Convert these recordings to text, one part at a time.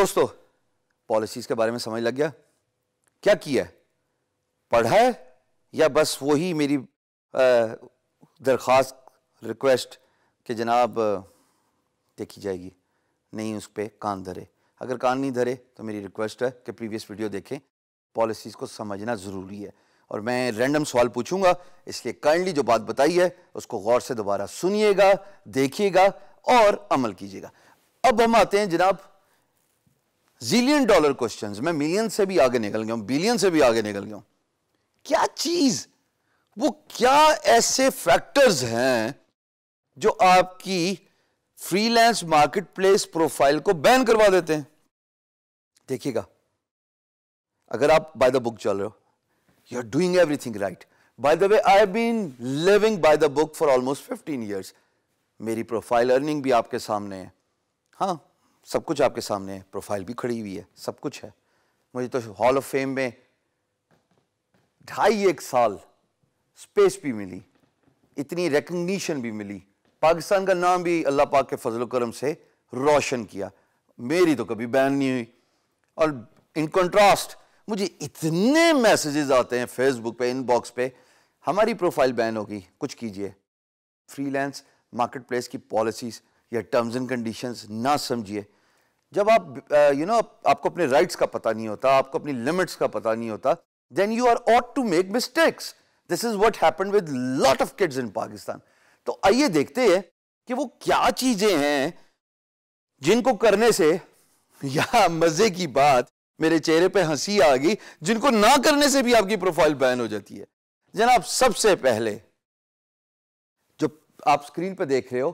दोस्तों पॉलिसीज के बारे में समझ लग गया क्या किया पढ़ा है या बस वही मेरी दरख्वास्त रिक्वेस्ट कि जनाब देखी जाएगी नहीं उस पर कान धरे अगर कान नहीं धरे तो मेरी रिक्वेस्ट है कि प्रीवियस वीडियो देखें पॉलिसीज़ को समझना ज़रूरी है और मैं रैंडम सवाल पूछूंगा इसलिए काइंडली जो बात बताई है उसको गौर से दोबारा सुनिएगा देखिएगा और अमल कीजिएगा अब हम आते हैं जनाब जिलियन डॉलर क्वेश्चंस मैं मिलियन से भी आगे निकल गया हूं बिलियन से भी आगे निकल गया हूं क्या चीज वो क्या ऐसे फैक्टर्स हैं जो आपकी फ्रीलांस मार्केटप्लेस प्रोफाइल को बैन करवा देते हैं देखिएगा अगर आप बाय द बुक चल रहे हो you are doing everything right by the way I have been living by the book for almost 15 years मेरी प्रोफाइल अर्निंग भी आपके सामने है हाँ सब कुछ आपके सामने है प्रोफाइल भी खड़ी हुई है सब कुछ है मुझे तो हॉल ऑफ फेम में ढाई एक साल स्पेस भी मिली इतनी रिकग्निशन भी मिली पाकिस्तान का नाम भी अल्लाह पाक के फजल करम से रोशन किया मेरी तो कभी बैन नहीं हुई और इन कंट्रास्ट मुझे इतने मैसेजेस आते हैं फेसबुक पे इनबॉक्स पे हमारी प्रोफाइल बैन होगी कुछ कीजिए फ्रीलांस मार्केटप्लेस की पॉलिसीज़ या टर्म्स एंड कंडीशंस ना समझिए जब आप यू नो you know, आपको अपने राइट्स का पता नहीं होता आपको अपनी लिमिट्स का पता नहीं होता then you are ought to make mistakes this is what happen with lot of kids in Pakistan तो आइए देखते हैं कि वो क्या चीजें हैं जिनको करने से या मजे की बात मेरे चेहरे पे हंसी आ गई जिनको ना करने से भी आपकी प्रोफाइल बैन हो जाती है जनाब सबसे पहले जो आप स्क्रीन पे देख रहे हो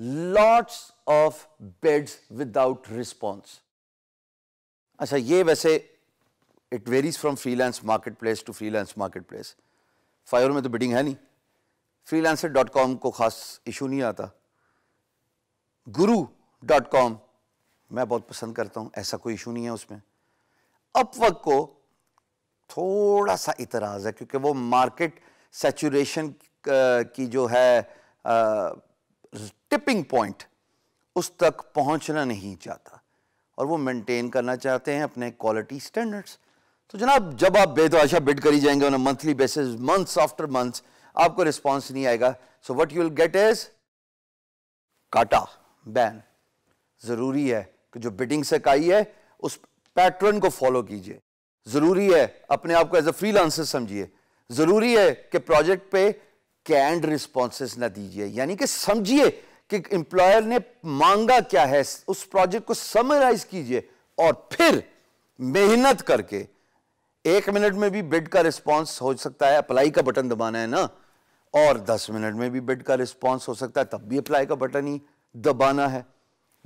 lots of bids without response अच्छा ये वैसे it varies from freelance marketplace to freelance marketplace Fiverr में तो बिडिंग है नहीं फ्रीलांसर डॉट कॉम को खास इशू नहीं आता गुरु डॉट कॉम मैं बहुत पसंद करता हूँ ऐसा कोई इशू नहीं है उसमें अपवर्क को थोड़ा सा इतराज़ है क्योंकि वो मार्केट सेचुरेशन की जो है टिपिंग पॉइंट उस तक पहुंचना नहीं चाहता और वो मेंटेन करना चाहते हैं अपने क्वालिटी स्टैंडर्ड्स तो जनाब जब आप बेतवाशा बिड करी जाएंगे on monthly basis months after months आपको रिस्पॉन्स नहीं आएगा so what you will get is काटा बैन ज़रूरी है कि जो बिडिंग से काई है उस पैटर्न को फॉलो कीजिए ज़रूरी है अपने आप को एज अ फ्रीलांसर समझिए ज़रूरी है कि प्रोजेक्ट पे कैंड रिस्पॉन्सेस ना दीजिए यानी कि समझिए कि एम्प्लॉयर ने मांगा क्या है उस प्रोजेक्ट को समराइज कीजिए और फिर मेहनत करके एक मिनट में भी बिड का रिस्पॉन्स हो सकता है अप्लाई का बटन दबाना है ना और दस मिनट में भी बिड का रिस्पॉन्स हो सकता है तब भी अप्लाई का बटन ही दबाना है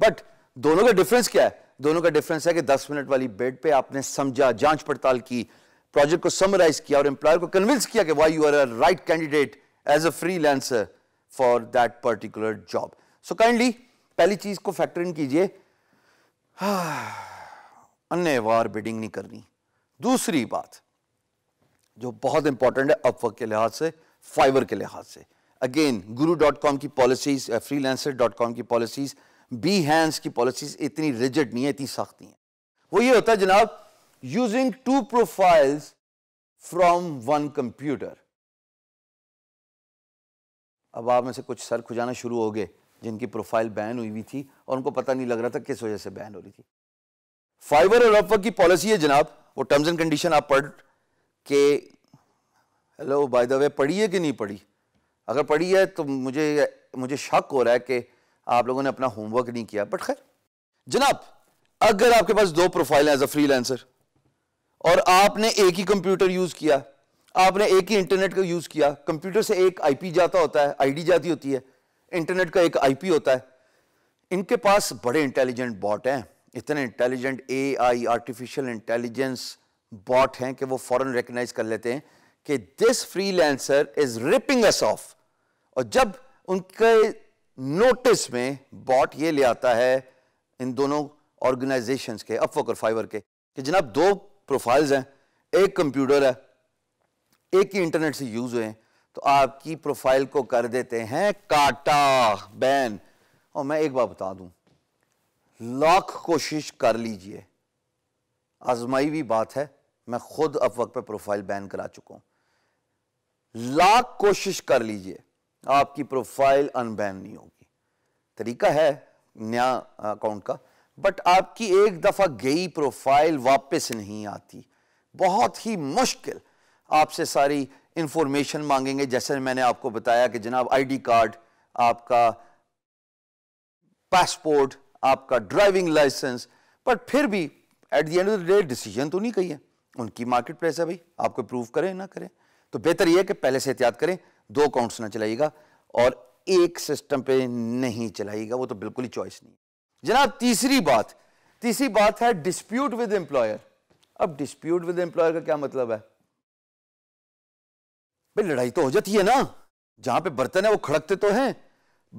बट दोनों का डिफरेंस क्या है दोनों का डिफरेंस है कि दस मिनट वाली बेड पे आपने समझा जांच पड़ताल की प्रोजेक्ट को समराइज किया और एम्प्लॉयर को कन्विंस किया कि why you are a right candidate a freelancer for that particular job so kindly पहली चीज को फैक्टर इन कीजिए अन्य वार बिडिंग नहीं करनी दूसरी बात जो बहुत इंपॉर्टेंट है अपवर्क के लिहाज से फाइवर के लिहाज से अगेन गुरु डॉट कॉम की पॉलिसीज लेंसर डॉट कॉम की पॉलिसीज बी हैंड्स की पॉलिसीज इतनी रिजिड नहीं है इतनी सख्त नहीं है वो ये होता है जनाब using two profiles from one computer अब आप में से कुछ सर खुजाना शुरू हो गए जिनकी प्रोफाइल बैन हुई हुई थी और उनको पता नहीं लग रहा था किस वजह से बैन हो रही थी फाइबर और अपवर्क की पॉलिसी है जनाब वो टर्म्स एंड कंडीशन आप पढ़ के हेलो बाय द वे पढ़ी है कि नहीं पढ़ी अगर पढ़ी है तो मुझे मुझे शक हो रहा है कि आप लोगों ने अपना होमवर्क नहीं किया बट खैर जनाब अगर आपके पास दो प्रोफाइल है एज अ फ्री और आपने एक ही कंप्यूटर यूज किया आपने एक ही इंटरनेट का यूज़ किया कंप्यूटर से एक आईपी जाता होता है आईडी जाती होती है इंटरनेट का एक आईपी होता है इनके पास बड़े इंटेलिजेंट बॉट हैं इतने intelligent AI artificial intelligence bot हैं कि वो फॉरन रिकग्नाइज कर लेते हैं कि this freelancer is ripping us off और जब उनके नोटिस में बॉट ये ले आता है इन दोनों ऑर्गेनाइजेशंस के अपवर्क और फाइवर के कि जनाब दो प्रोफाइल्स हैं एक कंप्यूटर है एक ही इंटरनेट से यूज़ हुए तो आपकी प्रोफाइल को कर देते हैं काटा बैन और मैं एक बार बता दूं लाख कोशिश कर लीजिए आजमाई हुई बात है मैं खुद अब वक्त पर प्रोफाइल बैन करा चुका हूं लाख कोशिश कर लीजिए आपकी प्रोफाइल अनबैन नहीं होगी तरीका है नया अकाउंट का बट आपकी एक दफ़ा गई प्रोफाइल वापस नहीं आती बहुत ही मुश्किल आपसे सारी इंफॉर्मेशन मांगेंगे जैसे मैंने आपको बताया कि जनाब आईडी कार्ड आपका पासपोर्ट आपका ड्राइविंग लाइसेंस पर फिर भी at the end of the day decision तो नहीं कही है उनकी मार्केट प्लेस है भाई आपको प्रूव करें ना करें तो बेहतर यह कि पहले से एहतियात करें दो अकाउंट्स ना चलाइएगा और एक सिस्टम पे नहीं चलाइएगा वो तो बिल्कुल ही चॉइस नहीं जनाब तीसरी बात तीसरी बात है डिस्प्यूट विद एम्प्लॉयर अब डिस्प्यूट विद एम्प्लॉयर का क्या मतलब है भाई लड़ाई तो हो जाती है ना जहां पे बर्तन है वो खड़कते तो हैं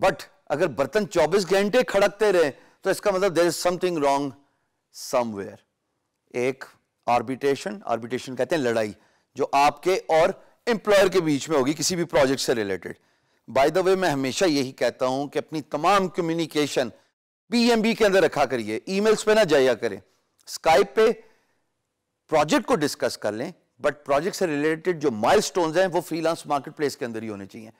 बट अगर बर्तन 24 घंटे खड़कते रहे तो इसका मतलब there is something wrong somewhere एक आर्बिटेशन आर्बिटेशन कहते हैं लड़ाई जो आपके और एम्प्लॉयर के बीच में होगी किसी भी प्रोजेक्ट से रिलेटेड बाय द वे मैं हमेशा यही कहता हूं कि अपनी तमाम कम्युनिकेशन पीएमबी के अंदर रखा करिए ईमेल्स पे ना जाया करें स्काइप पे प्रोजेक्ट को डिस्कस कर लें बट प्रोजेक्ट से रिलेटेड जो स्टोन हैं वो फ्रीलांस मार्केट प्लेस के अंदर ही होने चाहिए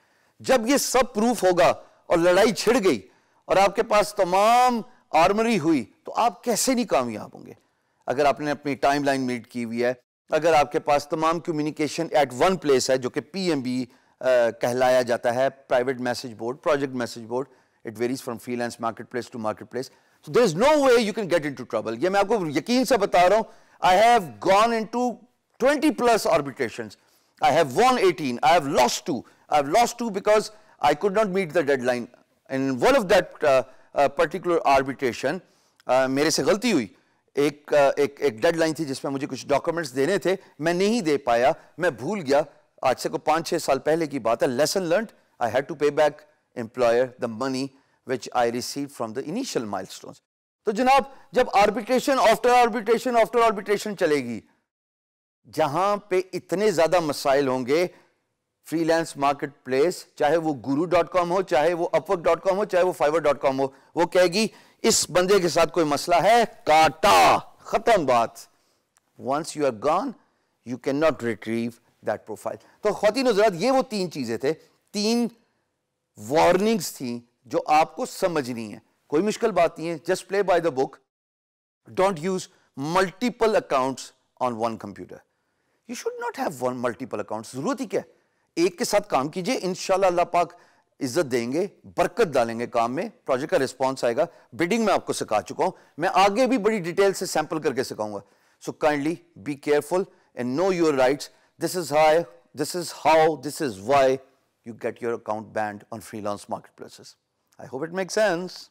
जब ये सब प्रूफ होगा और लड़ाई छिड़ गई और आपके पास तमाम आर्मरी हुई तो आप कैसे नहीं कामयाब होंगे अगर आपने अपनी टाइमलाइन मीट की हुई है अगर आपके पास तमाम कम्युनिकेशन एट वन प्लेस है जो कि पीएमबी कहलाया जाता है private message board project message board it varies from freelance marketplace to marketplace there is no way you can get into trouble ये मैं आपको यकीन से बता रहा हूं I have gone into 20 plus arbitrations. I have won 18. I have lost two. I have lost two because I could not meet the deadline. In one of that uh, uh, particular arbitration, मेरे से गलती हुई. एक एक एक deadline थी जिसमें मुझे कुछ documents देने थे. मैं नहीं दे पाया. मैं भूल गया. आज से को पांच छह साल पहले की बात है. Lesson learned. I had to pay back employer the money which I received from the initial milestones. तो जनाब जब arbitration after arbitration after arbitration चलेगी. जहां पे इतने ज्यादा मसाइल होंगे फ्रीलांस मार्केट प्लेस चाहे वो गुरु डॉट कॉम हो चाहे वो अपवर्क डॉट कॉम हो चाहे वो फाइवर डॉट कॉम हो वो कहेगी इस बंदे के साथ कोई मसला है काटा खत्म बात once you are gone you can not retrieve that profile तो खातिन हजरात ये वो तीन चीज़ें थे तीन वार्निंग्स थी जो आपको समझनी है कोई मुश्किल बात नहीं है just play by the book don't use multiple accounts on one computer you should not have one multiple account जरूरत ही क्या है एक के साथ काम कीजिए इनशाला अल्लाह पाक इज्जत देंगे बरकत डालेंगे काम में प्रोजेक्ट का रिस्पॉन्स आएगा बिडिंग में आपको सिखा चुका हूं मैं आगे भी बड़ी डिटेल से सैंपल करके सिखाऊंगा so kindly be careful and know your right this is high this is how this is why you get your account banned on freelance marketplaces I hope it make sense